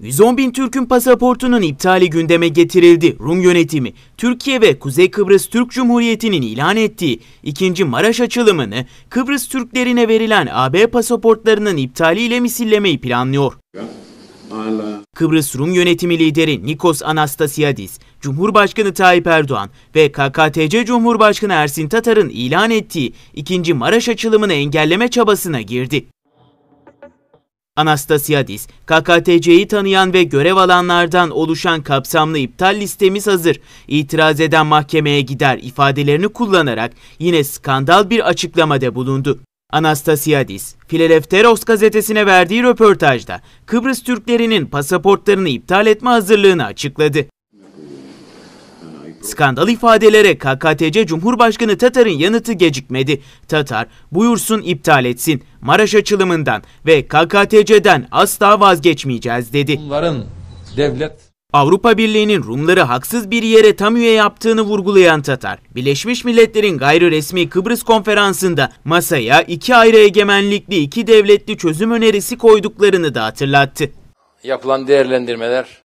110 bin Türk'ün pasaportunun iptali gündeme getirildi. Rum yönetimi, Türkiye ve Kuzey Kıbrıs Türk Cumhuriyeti'nin ilan ettiği ikinci Maraş açılımını Kıbrıs Türklerine verilen AB pasaportlarının iptaliyle misillemeyi planlıyor. Kıbrıs Rum yönetimi lideri Nikos Anastasiadis, Cumhurbaşkanı Tayyip Erdoğan ve KKTC Cumhurbaşkanı Ersin Tatar'ın ilan ettiği ikinci Maraş açılımını engelleme çabasına girdi. Anastasiadis, KKTC'yi tanıyan ve görev alanlardan oluşan kapsamlı iptal listemiz hazır. İtiraz eden mahkemeye gider ifadelerini kullanarak yine skandal bir açıklamada bulundu. Anastasiadis, Filelefteros gazetesine verdiği röportajda Kıbrıs Türklerinin pasaportlarını iptal etme hazırlığını açıkladı. Skandal ifadelere KKTC Cumhurbaşkanı Tatar'ın yanıtı gecikmedi. Tatar buyursun iptal etsin Maraş açılımından ve KKTC'den asla vazgeçmeyeceğiz dedi. Bunların devlet Avrupa Birliği'nin Rumları haksız bir yere tam üye yaptığını vurgulayan Tatar, Birleşmiş Milletler'in gayri resmi Kıbrıs konferansında masaya iki ayrı egemenlikli iki devletli çözüm önerisi koyduklarını da hatırlattı. Yapılan değerlendirmeler